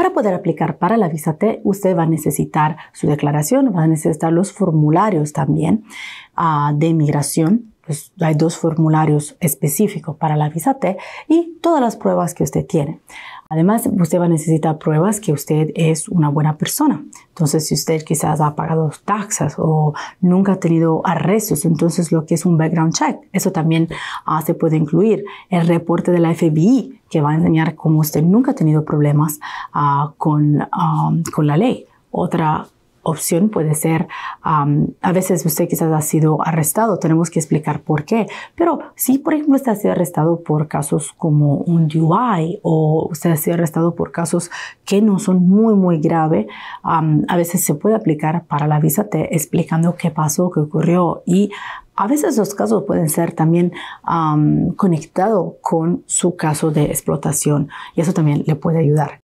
Para poder aplicar para la visa T, usted va a necesitar su declaración, va a necesitar los formularios también ah, de inmigración. Pues, hay dos formularios específicos para la visa T y todas las pruebas que usted tiene. Además, usted va a necesitar pruebas que usted es una buena persona. Entonces, si usted quizás ha pagado taxas o nunca ha tenido arrestos, entonces lo que es un background check, eso también ah, se puede incluir. El reporte de la FBI que va a enseñar cómo usted nunca ha tenido problemas ah, con, la ley. Otra opción puede ser, a veces usted quizás ha sido arrestado, tenemos que explicar por qué, pero si por ejemplo usted ha sido arrestado por casos como un DUI o usted ha sido arrestado por casos que no son muy muy graves, a veces se puede aplicar para la visa T explicando qué pasó, qué ocurrió y a veces los casos pueden ser también conectados con su caso de explotación y eso también le puede ayudar.